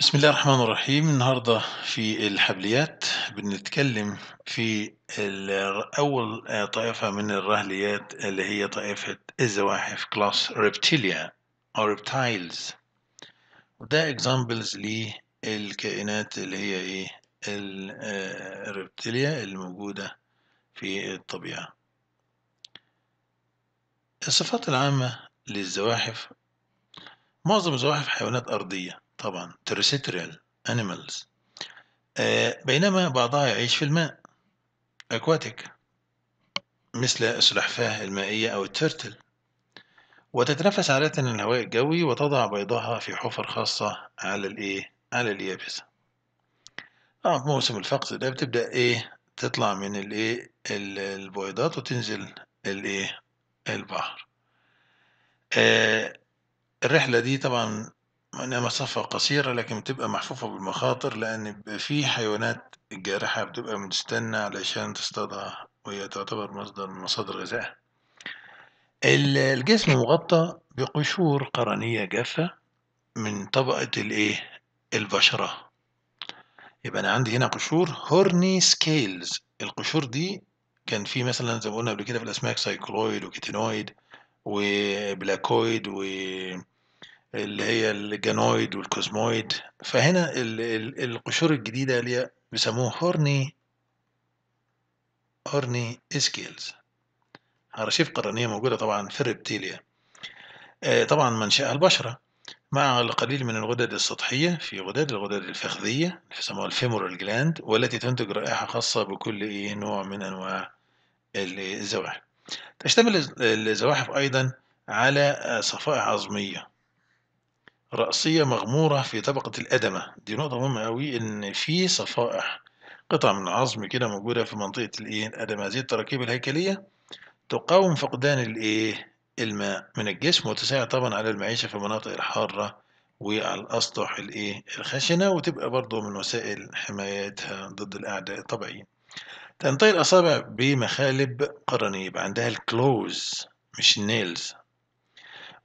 بسم الله الرحمن الرحيم النهاردة في الحبليات بنتكلم في أول آه، طائفة من الرهليات اللي هي طائفة الزواحف كلاس ريبتيليا أو ريبتايلز وده اكزامبلز للكائنات اللي هي إيه الريبتيليا آه، الموجودة في الطبيعة الصفات العامة للزواحف معظم الزواحف حيوانات أرضية طبعا terrestrial animals آه، بينما بعضها يعيش في الماء aquatic مثل السلحفاة المائية أو التيرتل وتتنفس عادة الهواء الجوي وتضع بيضها في حفر خاصة على الإيه؟ على اليابسة. اه في موسم الفقس ده بتبدأ إيه؟ تطلع من الإيه؟ البويضات وتنزل الإيه؟ البحر. آه الرحلة دي طبعا انها مسافة قصيرة لكن بتبقى محفوفة بالمخاطر لأن بيبقى في حيوانات الجارحة بتبقى بتستنى علشان تصطادها وهي تعتبر مصدر من مصادر غذاء ال- الجسم مغطى بقشور قرنية جافة من طبقة الإيه؟ البشرة. يبقى أنا عندي هنا قشور هورني سكيلز القشور دي كان في مثلا زي ما قلنا قبل كده في الأسماك سايكلويد وكيتينويد وبلاكويد و اللي هي الجانويد والكوزمويد فهنا ال ال القشور الجديدة اللي بيسموه هورني هورني اسكيلز هرشيف قرنية موجودة طبعا في الريبتيليا آه، طبعا منشأها البشرة مع القليل من الغدد السطحية في غدد الغدد الفخذية يسموها الفيمورال جلاند والتي تنتج رائحة خاصة بكل إيه نوع من أنواع الزواحف تشتمل الزواحف أيضا على صفائح عظمية رأسية مغمورة في طبقة الأدمة دي نقطة مهمة أوي إن في صفائح قطع من عظم كده موجودة في منطقة الإيه الأدمة هذه التراكيب الهيكلية تقاوم فقدان الإيه الماء من الجسم وتساعد طبعا على المعيشة في المناطق الحارة وعلى الأسطح الإيه الخشنة وتبقى برضه من وسائل حمايتها ضد الأعداء الطبيعيين. تنطي الأصابع بمخالب قرنية يبقى عندها الكلوز مش النيلز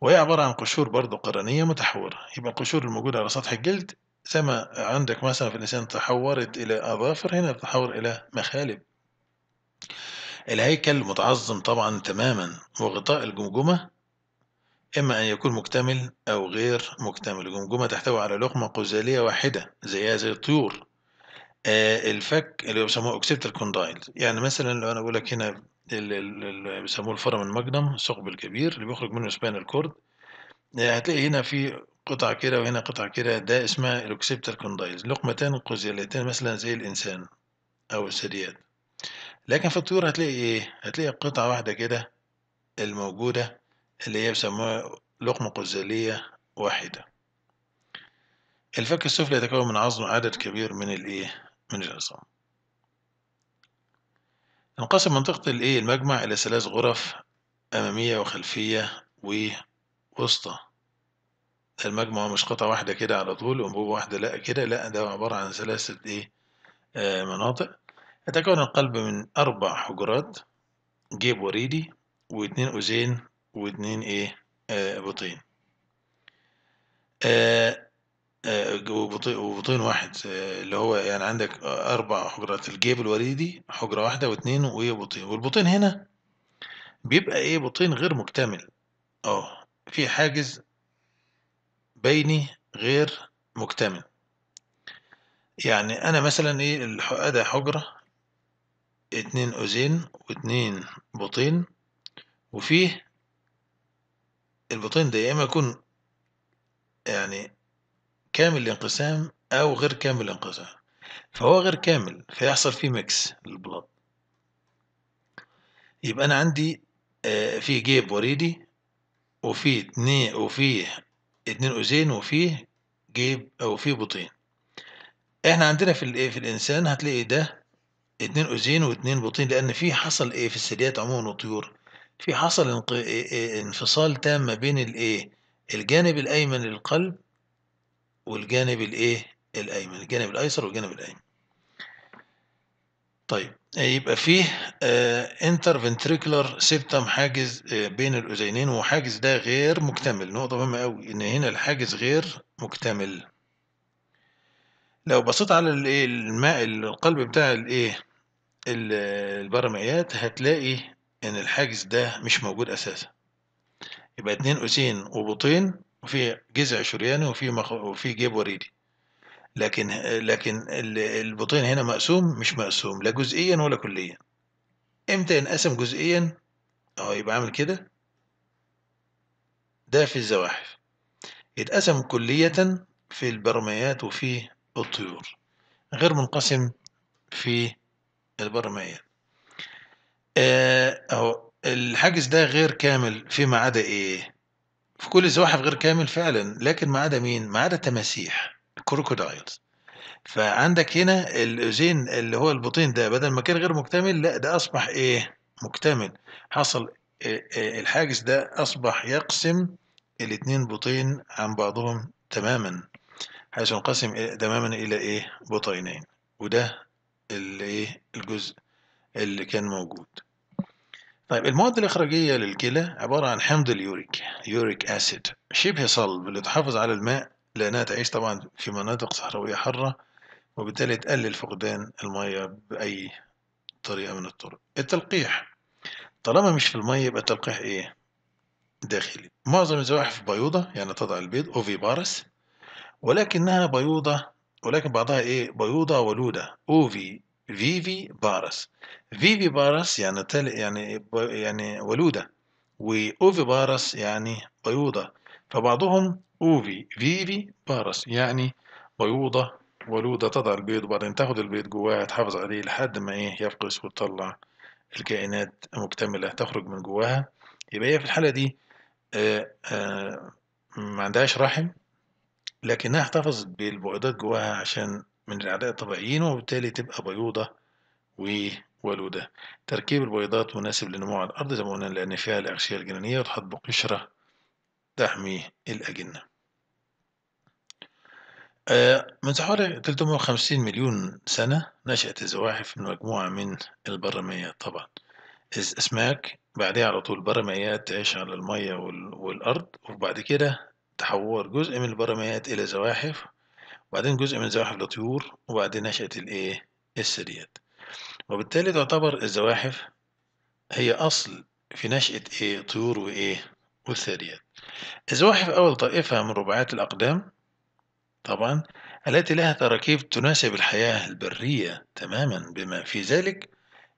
وهي عبارة عن قشور برضه قرنية متحورة يبقى القشور الموجودة على سطح الجلد زي ما عندك مثلا في اللسان تحورت إلى أظافر هنا تتحور إلى مخالب الهيكل متعظم طبعا تماما وغطاء الجمجمة إما أن يكون مكتمل أو غير مكتمل الجمجمة تحتوي على لقمة قزالية واحدة زيها زي الطيور آه الفك اللي بيسموه أكسيبتر كوندايل يعني مثلا لو أنا أقول لك هنا اللي بيسموه الفرم المجنم الثقب الكبير اللي بيخرج منه سبينال كورد آه، هتلاقي هنا في قطع كده وهنا قطع كده ده اسمها الاوكسيبتال كوندايلز لقمتان قزيلتان مثلا زي الانسان او الثدييات لكن في الطيور هتلاقي ايه هتلاقي قطعة واحدة كده الموجودة اللي هي بيسموها لقمة قزيلية واحدة الفك السفلي يتكون من عظم عدد كبير من الايه من العظام تنقسم منطقة الإيه المجمع إلى ثلاث غرف أمامية وخلفية ووسطى المجمع مش قطعة واحدة كده على طول وأنبوبة واحدة لأ كده لأ ده عبارة عن ثلاثة إيه آه مناطق يتكون القلب من أربع حجرات جيب وريدي واتنين أذين واتنين إيه آه بطين آه آه، وبطين واحد آه، اللي هو يعني عندك أربع حجرات الجيب الوريدي حجرة واحدة واثنين وبطين والبطين هنا بيبقى إيه بطين غير مكتمل اه في حاجز بيني غير مكتمل يعني أنا مثلا إيه أدي حجرة اتنين أوزين واتنين بطين وفيه البطين ده يا إما يكون يعني كامل الانقسام او غير كامل الانقسام فهو غير كامل فيحصل فيه ميكس للبلاط يبقى انا عندي آه، في جيب وريدي وفي اتنين وفيه اتنين اوزين وفيه جيب او فيه بطين احنا عندنا في الايه في الانسان هتلاقي ده اتنين اوزين واتنين بطين لان في حصل ايه في الثدييات عموما والطيور في حصل إيه، إيه، انفصال تام ما بين الايه الجانب الايمن للقلب والجانب الايه الايمن الجانب الايسر والجانب الايمن طيب آه، يبقى فيه انتر فنتريكولار سيبتم حاجز بين الاذينين وحاجز ده غير مكتمل نقطه مهمه قوي ان هنا الحاجز غير مكتمل لو بصيت على الايه الماء القلب بتاع الايه البرميات هتلاقي ان الحاجز ده مش موجود اساسا يبقى اتنين اوسين وبطين وفي جذع شرياني وفي مخ... وفي جيب وريدي لكن لكن البطين هنا مقسوم مش مقسوم لا جزئيا ولا كليا امتى ينقسم جزئيا اهو يبقى عامل كده ده في الزواحف يتقسم كليا في البرميات وفي الطيور غير منقسم في البرميات آه، اهو الحاجز ده غير كامل فيما عدا ايه في كل الزواحف غير كامل فعلًا، لكن ما عدا مين، ما عدا التماسيح الكروكودايلز فعندك هنا الاوزين اللي هو البطين ده بدل ما كان غير مكتمل لأ ده أصبح إيه، مكتمل، حصل الحاجز ده أصبح يقسم الاتنين بطين عن بعضهم تمامًا، حيث انقسم تمامًا إلى إيه، بطينين، وده ال إيه؟ الجزء اللي كان موجود. طيب المواد الإخراجية للكلى عبارة عن حمض اليوريك يوريك أسيد شبه صلب اللي تحافظ على الماء لأنها تعيش طبعا في مناطق صحراوية حارة وبالتالي تقلل فقدان المية بأي طريقة من الطرق التلقيح طالما مش في المية يبقى التلقيح إيه؟ داخلي معظم الزواحف بيوضة يعني تضع البيض أوفيبارس ولكنها بيوضة ولكن بعضها إيه؟ بيوضة ولودة أوفي فيفي بارس فيفي بارس يعني تل يعني يعني ولودة وأوفي بارس يعني بيوضة فبعضهم أوفي فيفي بارس يعني بيوضة ولودة تضع البيض وبعدين تاخد البيض جواها تحافظ عليه لحد ما إيه يفقس وتطلع الكائنات مكتملة تخرج من جواها يبقى هي في الحالة دي آه، آه، ما عندهاش رحم لكنها احتفظت بالبويضات جواها عشان من الأعداء الطبيعيين وبالتالي تبقى بيوضة وولودة تركيب البيضات مناسب لنمو على الأرض زي ما قلنا لأن فيها الأغشية الجنينية وتحط بقشرة تحمي الأجنة آه، من حوالي 350 مليون سنة نشأت الزواحف من مجموعة من البرميات طبعا الأسماك بعدها على طول برميات تعيش على المية والأرض وبعد كده تحور جزء من البرميات إلى زواحف وبعدين جزء من زواحف الطيور وبعدين نشأة الإيه الثدييات وبالتالي تعتبر الزواحف هي أصل في نشأة إيه طيور وإيه والثدييات الزواحف أول طائفة من ربعات الأقدام طبعا التي لها تراكيب تناسب الحياة البرية تماما بما في ذلك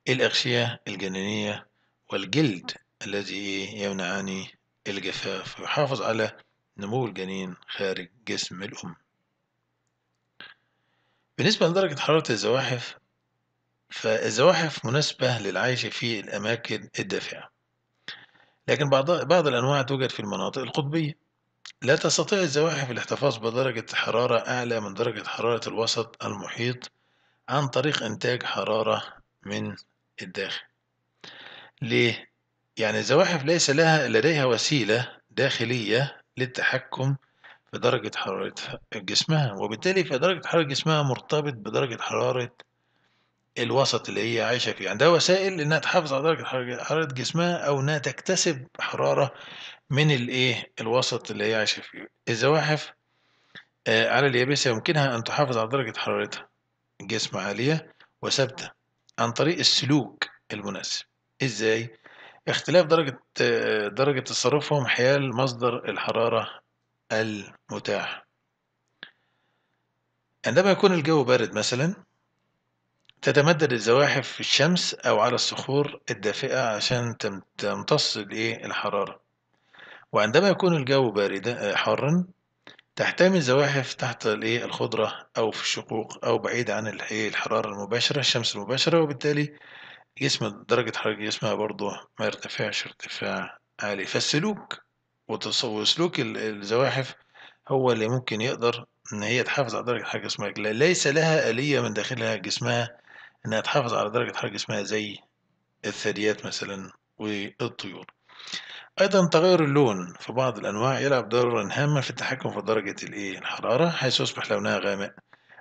الأغشية الجنينية والجلد الذي يمنعان الجفاف ويحافظ على نمو الجنين خارج جسم الأم بالنسبة لدرجة حرارة الزواحف فالزواحف مناسبة للعيش في الأماكن الدافئة لكن بعض بعض الأنواع توجد في المناطق القطبية لا تستطيع الزواحف الاحتفاظ بدرجة حرارة أعلى من درجة حرارة الوسط المحيط عن طريق إنتاج حرارة من الداخل ليه؟ يعني الزواحف ليس لها لديها وسيلة داخلية للتحكم بدرجة حرارة جسمها وبالتالي فدرجة حرارة جسمها مرتبط بدرجة حرارة الوسط اللي هي عايشة فيه عندها يعني وسائل إنها تحافظ على درجة حرارة جسمها أو إنها تكتسب حرارة من الإيه الوسط اللي هي عايشة فيه الزواحف آه، على اليابسة يمكنها أن تحافظ على درجة حرارتها جسم عالية وثابتة عن طريق السلوك المناسب إزاي؟ اختلاف درجة آه، درجة تصرفهم حيال مصدر الحرارة المتاح عندما يكون الجو بارد مثلا تتمدد الزواحف في الشمس أو على الصخور الدافئة عشان تمتص الإيه الحرارة وعندما يكون الجو باردا آه، حارا تحتمي الزواحف تحت الإيه الخضرة أو في الشقوق أو بعيد عن الإيه الحرارة المباشرة الشمس المباشرة وبالتالي جسم درجة حرارة جسمها برضه ما يرتفعش ارتفاع عالي فالسلوك وسلوك الزواحف هو اللي ممكن يقدر ان هي تحافظ على درجه حراره جسمها ليس لها اليه من داخلها جسمها انها تحافظ على درجه حراره جسمها زي الثدييات مثلا والطيور ايضا تغير اللون في بعض الانواع يلعب دورا هاما في التحكم في درجه الايه الحراره حيث يصبح لونها غامق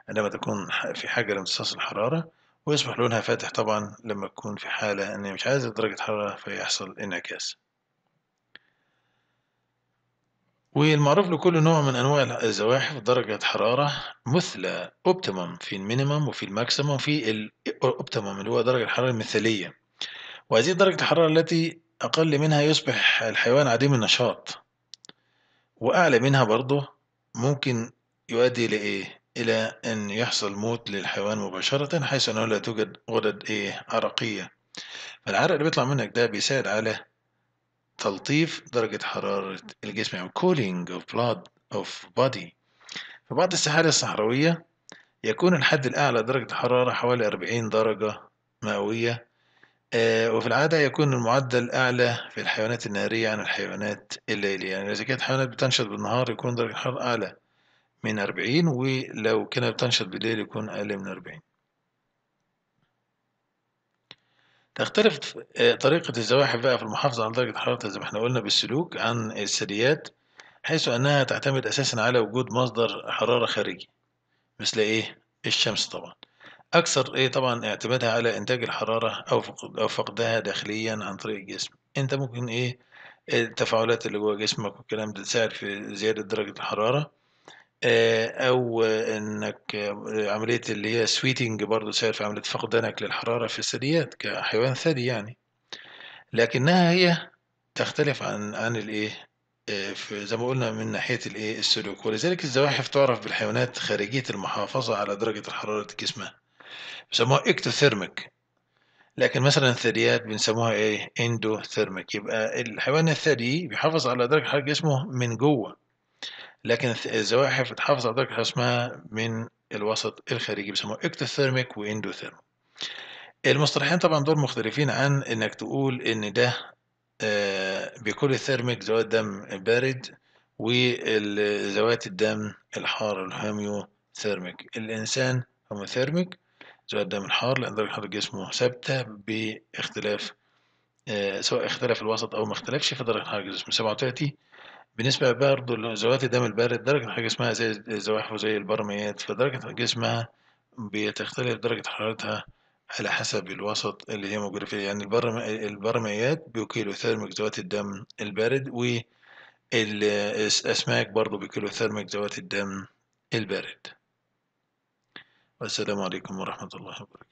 عندما تكون في حاجه لامتصاص الحراره ويصبح لونها فاتح طبعا لما تكون في حاله ان مش عايزه درجه حراره فيحصل انعكاس والمعروف لكل نوع من أنواع الزواحف درجة حرارة مثلى أوبتيمم في المينيمم وفي الماكسيمم في الأوبتيمم اللي هو درجة الحرارة المثالية وهذه درجة الحرارة التي أقل منها يصبح الحيوان عديم النشاط وأعلى منها برضه ممكن يؤدي إلى إيه؟ إلى أن يحصل موت للحيوان مباشرة حيث أنه لا توجد غدد إيه عرقية فالعرق اللي بيطلع منك ده بيساعد على تلطيف درجة حرارة الجسم يعني cooling of blood of body في بعض السحالي الصحراوية يكون الحد الأعلى درجة الحرارة حوالي 40 درجة مئوية آه، وفي العادة يكون المعدل أعلى في الحيوانات النارية عن الحيوانات الليلية يعني إذا كانت الحيوانات بتنشط بالنهار يكون درجة الحرارة أعلى من 40 ولو كانت بتنشط بالليل يكون أقل من 40 تختلف آه، طريقة الزواحف بقى في المحافظة على درجة حرارتها زي ما احنا قلنا بالسلوك عن الثدييات حيث أنها تعتمد أساسا على وجود مصدر حرارة خارجي مثل إيه؟ الشمس طبعا أكثر إيه طبعا اعتمادها على إنتاج الحرارة أو أو فقدها داخليا عن طريق الجسم أنت ممكن إيه التفاعلات اللي جوه جسمك والكلام ده تساعد في زيادة درجة الحرارة آه، او انك آه، عمليه اللي هي سويتنج برضه تساعد في عمليه فقدانك للحراره في الثدييات كحيوان ثدي يعني لكنها هي تختلف عن عن الايه آه، زي ما قلنا من ناحيه الايه السلوك ولذلك الزواحف تعرف بالحيوانات خارجيه المحافظه على درجه الحراره جسمها بيسموها اكتوثيرميك لكن مثلا الثدييات بنسموها ايه اندوثيرميك يبقى الحيوان الثدي بيحافظ على درجه حراره جسمه من جوه لكن الزواحف بتحافظ على درجة حسمها من الوسط الخارجي بيسموه اكتوثيرميك واندوثيرم المصطلحين طبعا دول مختلفين عن انك تقول ان ده آه، بيكون ثيرميك ذوات دم بارد وذوات الدم الحار الهوميو ثيرميك الانسان ثيرميك ذوات الدم الحار لان درجة حرارة جسمه ثابتة باختلاف آه، سواء اختلف الوسط او ما اختلفش فدرجة حرارة جسمه 37 بالنسبة برضه لزوات الدم البارد درجة حاجة اسمها زي الزواحف وزي البرميات فدرجة جسمها بتختلف درجة حرارتها على حسب الوسط اللي هي موجودة فيه يعني البرم... البرميات بيكيلو ثيرميك ذوات الدم البارد والأسماك برضه بيكيلو ثيرميك ذوات الدم البارد والسلام عليكم ورحمة الله وبركاته